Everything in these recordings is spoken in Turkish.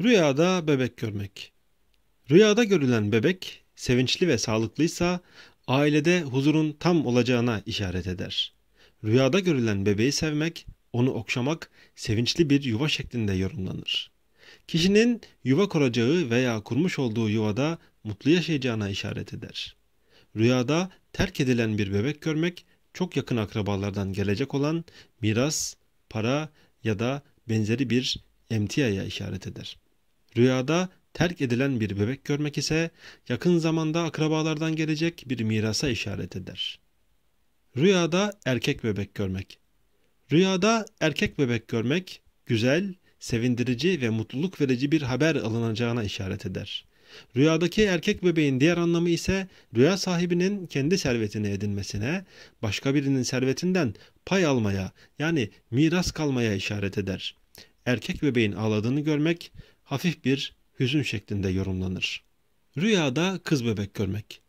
Rüyada bebek görmek. Rüyada görülen bebek sevinçli ve sağlıklıysa ailede huzurun tam olacağına işaret eder. Rüyada görülen bebeği sevmek, onu okşamak sevinçli bir yuva şeklinde yorumlanır. Kişinin yuva kuracağı veya kurmuş olduğu yuvada mutlu yaşayacağına işaret eder. Rüyada terk edilen bir bebek görmek çok yakın akrabalardan gelecek olan miras, para ya da benzeri bir emtiyaya işaret eder. Rüyada terk edilen bir bebek görmek ise yakın zamanda akrabalardan gelecek bir mirasa işaret eder. Rüyada erkek bebek görmek. Rüyada erkek bebek görmek güzel, sevindirici ve mutluluk verici bir haber alınacağına işaret eder. Rüyadaki erkek bebeğin diğer anlamı ise rüya sahibinin kendi servetini edinmesine, başka birinin servetinden pay almaya yani miras kalmaya işaret eder. Erkek bebeğin ağladığını görmek hafif bir hüzün şeklinde yorumlanır. Rüyada kız bebek görmek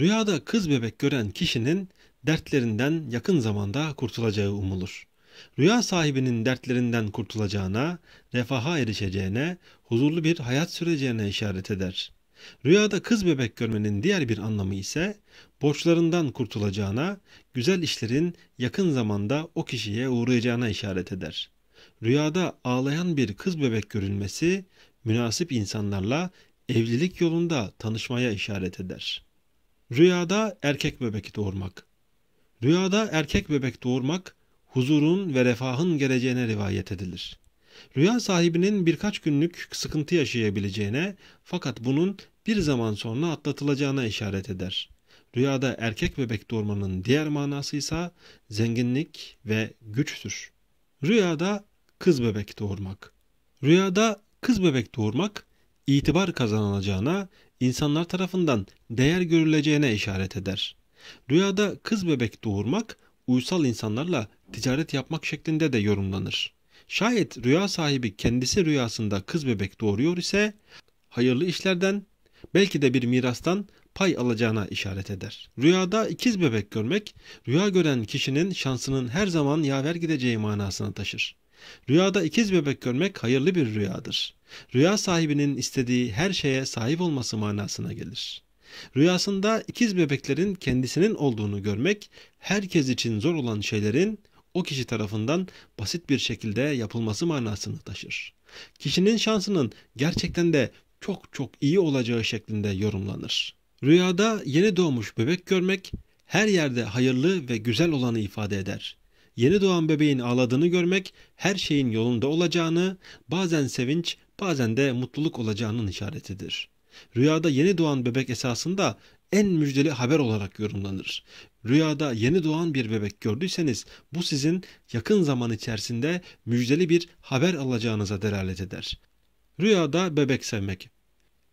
Rüyada kız bebek gören kişinin dertlerinden yakın zamanda kurtulacağı umulur. Rüya sahibinin dertlerinden kurtulacağına, refaha erişeceğine, huzurlu bir hayat süreceğine işaret eder. Rüyada kız bebek görmenin diğer bir anlamı ise borçlarından kurtulacağına, güzel işlerin yakın zamanda o kişiye uğrayacağına işaret eder rüyada ağlayan bir kız bebek görülmesi münasip insanlarla evlilik yolunda tanışmaya işaret eder. Rüyada erkek bebek doğurmak Rüyada erkek bebek doğurmak huzurun ve refahın geleceğine rivayet edilir. Rüya sahibinin birkaç günlük sıkıntı yaşayabileceğine fakat bunun bir zaman sonra atlatılacağına işaret eder. Rüyada erkek bebek doğurmanın diğer manası ise zenginlik ve güçtür. Rüyada kız bebek doğurmak. Rüyada kız bebek doğurmak itibar kazanılacağına, insanlar tarafından değer görüleceğine işaret eder. Rüyada kız bebek doğurmak uysal insanlarla ticaret yapmak şeklinde de yorumlanır. Şayet rüya sahibi kendisi rüyasında kız bebek doğuruyor ise hayırlı işlerden belki de bir mirastan pay alacağına işaret eder. Rüyada ikiz bebek görmek, rüya gören kişinin şansının her zaman yaver gideceği manasını taşır. Rüyada ikiz bebek görmek hayırlı bir rüyadır. Rüya sahibinin istediği her şeye sahip olması manasına gelir. Rüyasında ikiz bebeklerin kendisinin olduğunu görmek, herkes için zor olan şeylerin o kişi tarafından basit bir şekilde yapılması manasını taşır. Kişinin şansının gerçekten de çok çok iyi olacağı şeklinde yorumlanır. Rüyada yeni doğmuş bebek görmek her yerde hayırlı ve güzel olanı ifade eder yeni doğan bebeğin ağladığını görmek her şeyin yolunda olacağını, bazen sevinç, bazen de mutluluk olacağının işaretidir. Rüyada yeni doğan bebek esasında en müjdeli haber olarak yorumlanır. Rüyada yeni doğan bir bebek gördüyseniz bu sizin yakın zaman içerisinde müjdeli bir haber alacağınıza delalet eder. Rüyada bebek sevmek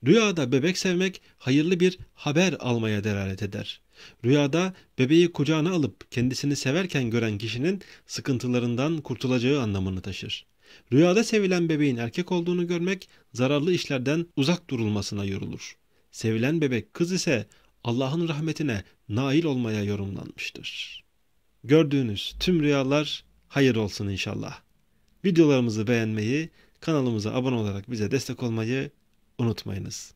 Rüyada bebek sevmek hayırlı bir haber almaya delalet eder. Rüyada bebeği kucağına alıp kendisini severken gören kişinin sıkıntılarından kurtulacağı anlamını taşır. Rüyada sevilen bebeğin erkek olduğunu görmek zararlı işlerden uzak durulmasına yorulur. Sevilen bebek kız ise Allah'ın rahmetine nail olmaya yorumlanmıştır. Gördüğünüz tüm rüyalar hayır olsun inşallah. Videolarımızı beğenmeyi, kanalımıza abone olarak bize destek olmayı unutmayınız.